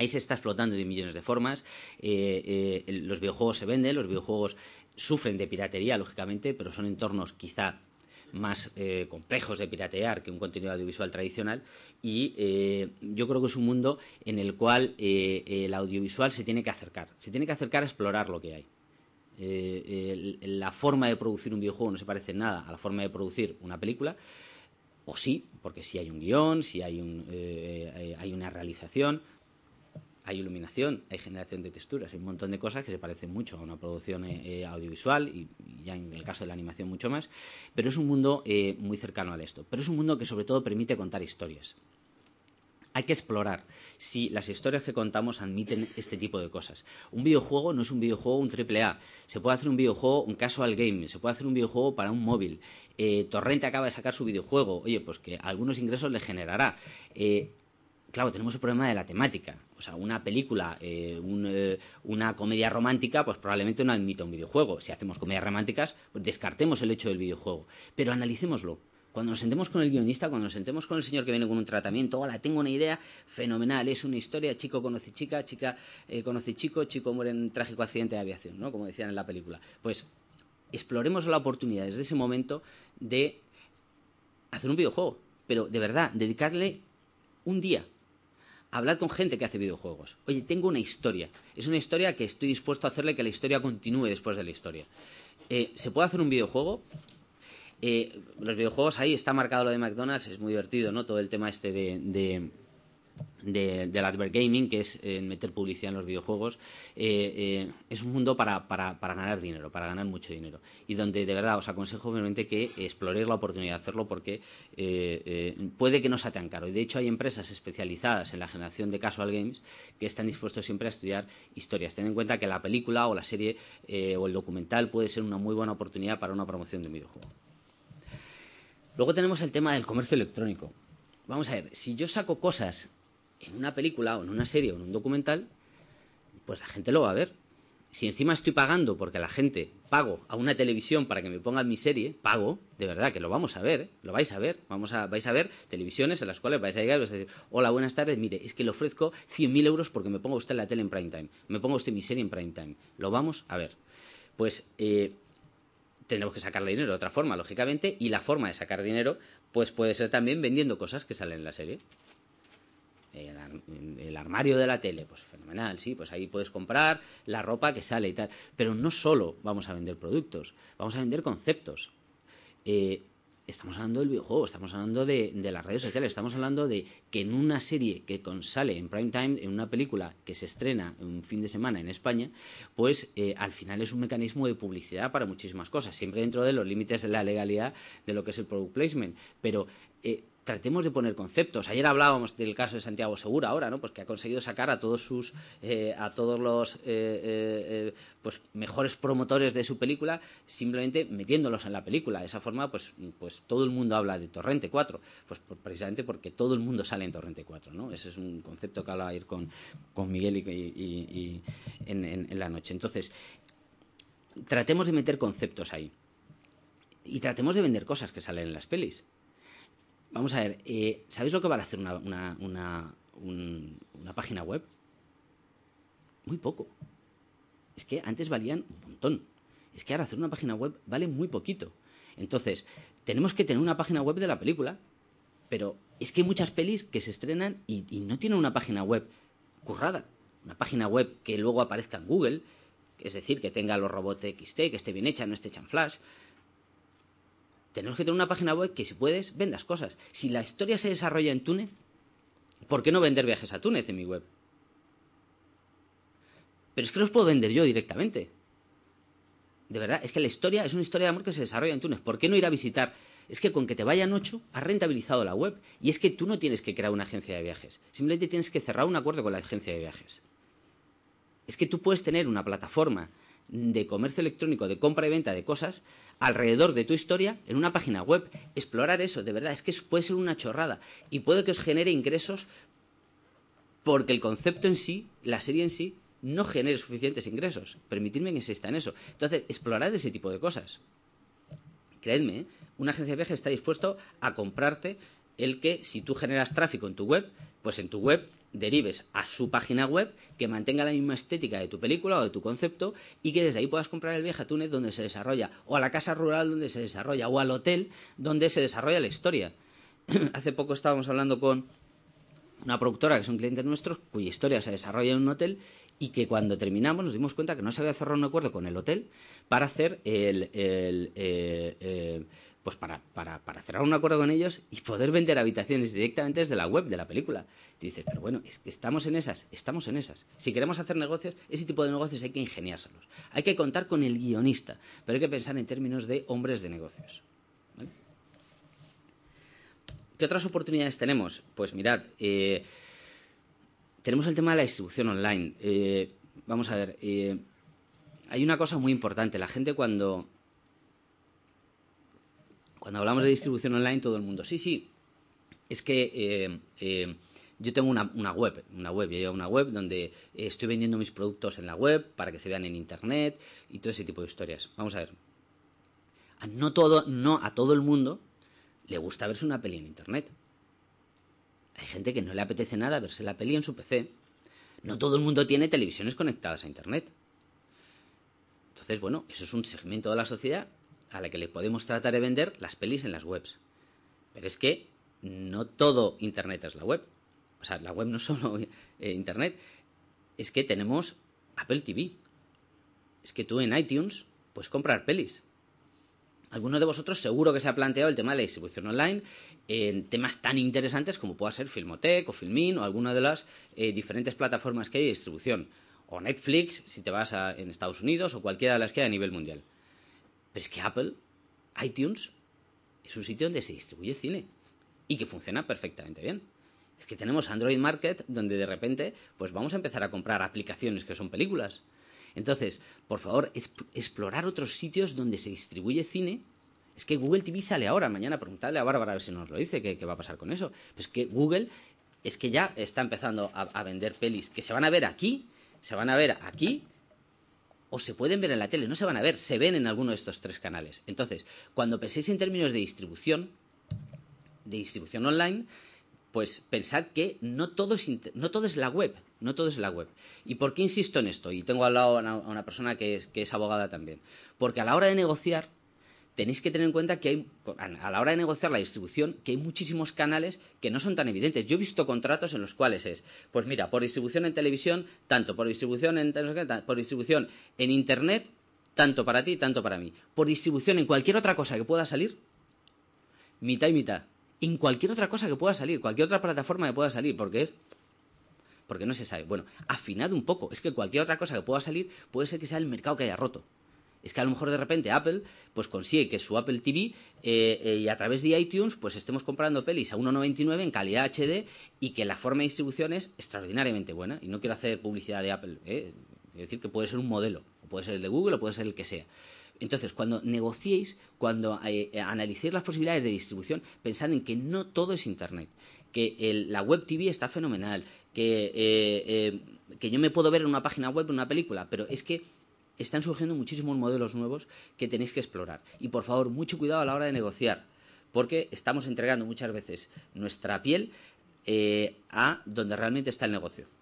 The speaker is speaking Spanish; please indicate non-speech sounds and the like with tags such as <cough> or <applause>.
Ahí se está explotando de millones de formas. Eh, eh, los videojuegos se venden, los videojuegos sufren de piratería, lógicamente, pero son entornos quizá más eh, complejos de piratear que un contenido audiovisual tradicional y yo creo que es un mundo en el cual el audiovisual se tiene que acercar, se tiene que acercar a explorar lo que hay. la forma de producir un videojuego no se parece en nada a la forma de producir una película, o sí, porque sí hay un guión, sí hay una realización, hay iluminación, hay generación de texturas, hay un montón de cosas que se parecen mucho a una producción eh, eh, audiovisual y, ya en el caso de la animación mucho más, pero es un mundo eh, muy cercano a esto, pero es un mundo que sobre todo permite contar historias. Hay que explorar si las historias que contamos admiten este tipo de cosas. Un videojuego no es un videojuego un AAA. Se puede hacer un videojuego, un casual game, se puede hacer un videojuego para un móvil. Torrente acaba de sacar su videojuego. Oye, pues que algunos ingresos le generará claro, tenemos el problema de la temática. O sea, una película, eh, eh, una comedia romántica, pues probablemente no admita un videojuego. Si hacemos comedias románticas, pues descartemos el hecho del videojuego. Pero analicémoslo. Cuando nos sentemos con el guionista, cuando nos sentemos con el señor que viene con un tratamiento, hola, tengo una idea fenomenal, es una historia, chico conoce chica, chica eh, conoce chico, chico muere en un trágico accidente de aviación, ¿no? Como decían en la película. Pues exploremos la oportunidad desde ese momento de hacer un videojuego, pero de verdad, dedicarle un día, Hablad con gente que hace videojuegos. Oye, tengo una historia. Es una historia que estoy dispuesto a hacerle que la historia continúe después de la historia. Eh, ¿Se puede hacer un videojuego? Eh, los videojuegos ahí está marcado lo de McDonald's, es muy divertido, ¿no? Todo el tema este de del advert gaming, que es eh, meter publicidad en los videojuegos, eh, eh, es un mundo para, ganar dinero, para ganar mucho dinero. Y donde de verdad os aconsejo obviamente que exploréis la oportunidad de hacerlo porque puede que no sea tan caro. Y de hecho hay empresas especializadas en la generación de casual games que están dispuestos siempre a estudiar historias. Ten en cuenta que la película o la serie o el documental puede ser una muy buena oportunidad para una promoción de un videojuego. Luego tenemos el tema del comercio electrónico. Vamos a ver, si yo saco cosas en una película o en una serie o en un documental, pues la gente lo va a ver. Si encima estoy pagando porque la gente pago a una televisión para que me pongan mi serie, pago, de verdad que lo vamos a ver, lo vais a ver, vamos a, vais a ver televisiones en las cuales vais a llegar y vais a decir, hola, buenas tardes, mire, es que le ofrezco 100.000 euros porque me ponga usted la tele en prime time, me ponga usted mi serie en prime time, lo vamos a ver. Pues eh, tenemos que sacarle dinero de otra forma, lógicamente, y la forma de sacar dinero, pues puede ser también vendiendo cosas que salen en la serie el, armario de la tele, pues fenomenal, sí, pues ahí puedes comprar la ropa que sale y tal. Pero no solo vamos a vender productos, vamos a vender conceptos. Eh, estamos hablando del videojuego, estamos hablando de, las redes sociales, estamos hablando de que en una serie que sale en prime time, en una película que se estrena un fin de semana en España, pues eh, al final es un mecanismo de publicidad para muchísimas cosas, siempre dentro de los límites de la legalidad de lo que es el product placement. Pero eh, tratemos de poner conceptos. Ayer hablábamos del caso de Santiago Segura, ahora, ¿no? Pues que ha conseguido sacar a todos sus, eh, a todos los eh, eh, pues mejores promotores de su película, simplemente metiéndolos en la película. De esa forma, pues, pues todo el mundo habla de Torrente 4, pues precisamente porque todo el mundo sale en Torrente 4, ¿no? Ese es un concepto que hablaba ayer con, con Miguel y, en la noche. Entonces, tratemos de meter conceptos ahí. Y tratemos de vender cosas que salen en las pelis. Vamos a ver, eh, ¿sabéis lo que vale hacer una, página web? Muy poco. Es que antes valían un montón. Es que ahora hacer una página web vale muy poquito. Entonces, tenemos que tener una página web de la película, pero es que hay muchas pelis que se estrenan y, no tienen una página web currada. Una página web que luego aparezca en Google, es decir, que tenga los robots XT, que esté bien hecha, no esté hecha en Flash, tenemos que tener una página web que si puedes vendas cosas. Si la historia se desarrolla en Túnez, ¿por qué no vender viajes a Túnez en mi web? Pero es que los puedo vender yo directamente. De verdad, es que la historia es una historia de amor que se desarrolla en Túnez. ¿Por qué no ir a visitar? Es que con que te vayan ocho, has rentabilizado la web. Y es que tú no tienes que crear una agencia de viajes. Simplemente tienes que cerrar un acuerdo con la agencia de viajes. Es que tú puedes tener una plataforma de comercio electrónico, de compra y venta de cosas alrededor de tu historia en una página web. Explorar eso, de verdad, es que puede ser una chorrada y puede que os genere ingresos porque el concepto en sí, la serie en sí, no genere suficientes ingresos. Permitidme que exista en eso. Entonces, explorad ese tipo de cosas. Creedme, ¿eh? una agencia de viajes está dispuesto a comprarte el que si tú generas tráfico en tu web, pues en tu web derives a su página web, que mantenga la misma estética de tu película o de tu concepto y que desde ahí puedas comprar el viejo túnel donde se desarrolla, o a la casa rural donde se desarrolla, o al hotel donde se desarrolla la historia. <clears throat> Hace poco estábamos hablando con una productora que es un cliente nuestro, cuya historia se desarrolla en un hotel y que cuando terminamos nos dimos cuenta que no se había cerrado un acuerdo con el hotel para hacer el eh, eh, pues para, cerrar un acuerdo con ellos y poder vender habitaciones directamente desde la web de la película. dices, pero bueno, es que estamos en esas, estamos en esas. Si queremos hacer negocios, ese tipo de negocios hay que ingeniárselos. Hay que contar con el guionista, pero hay que pensar en términos de hombres de negocios. ¿Qué otras oportunidades tenemos? Pues mirad, eh, tenemos el tema de la distribución online. Eh, vamos a ver, eh, hay una cosa muy importante. La gente cuando cuando hablamos de distribución online, todo el mundo, sí, sí, es que eh, eh, yo tengo una, web, una web, yo llevo una web donde eh, estoy vendiendo mis productos en la web para que se vean en internet y todo ese tipo de historias. Vamos a ver. no todo, no a todo el mundo le gusta verse una peli en internet. Hay gente que no le apetece nada verse la peli en su PC. No todo el mundo tiene televisiones conectadas a internet. Entonces, bueno, eso es un segmento de la sociedad a la que le podemos tratar de vender las pelis en las webs. Pero es que no todo Internet es la web. O sea, la web no <laughs> solo eh, Internet. Es que tenemos Apple TV. Es que tú en iTunes puedes comprar pelis. Alguno de vosotros seguro que se ha planteado el tema de la distribución online en temas tan interesantes como pueda ser Filmotec o Filmin o alguna de las eh, diferentes plataformas que hay de distribución. O Netflix, si te vas a, en Estados Unidos, o cualquiera de las que hay a nivel mundial. Pero es que Apple, iTunes, es un sitio donde se distribuye cine y que funciona perfectamente bien. Es que tenemos Android Market donde de repente pues vamos a empezar a comprar aplicaciones que son películas. Entonces, por favor, explorar otros sitios donde se distribuye cine. Es que Google TV sale ahora, mañana preguntarle a Bárbara a ver si nos lo dice, qué, va a pasar con eso. Pues que Google es que ya está empezando a vender pelis que se van a ver aquí, se van a ver aquí o se pueden ver en la tele, no se van a ver, se ven en alguno de estos tres canales. Entonces, cuando penséis en términos de distribución, de distribución online, pues pensad que no todo es, no la web, no todo es la web. ¿Y por qué insisto en esto? Y tengo al lado a una, persona que es abogada también. Porque a la hora de negociar, tenéis que tener en cuenta que hay, a la hora de negociar la distribución, que hay muchísimos canales que no son tan evidentes. Yo he visto contratos en los cuales es, pues mira, por distribución en televisión, tanto, por distribución en, por distribución en internet, tanto para ti, tanto para mí. Por distribución en cualquier otra cosa que pueda salir, mitad y mitad. En cualquier otra cosa que pueda salir, cualquier otra plataforma que pueda salir, porque porque no se sabe. Bueno, afinad un poco. Es que cualquier otra cosa que pueda salir puede ser que sea el mercado que haya roto. Es que a lo mejor de repente Apple pues consigue que su Apple TV eh, eh, y a través de iTunes pues estemos comprando pelis a 1.99 en calidad HD y que la forma de distribución es extraordinariamente buena. Y no quiero hacer publicidad de Apple, eh, es decir, que puede ser un modelo, o puede ser el de Google o puede ser el que sea. Entonces, cuando negociéis, cuando analicéis las posibilidades de distribución, pensad en que no todo es Internet, que la web TV está fenomenal, que, que yo me puedo ver en una página web, una película, pero es que están surgiendo muchísimos modelos nuevos que tenéis que explorar. Y por favor, mucho cuidado a la hora de negociar, porque estamos entregando muchas veces nuestra piel eh, a donde realmente está el negocio.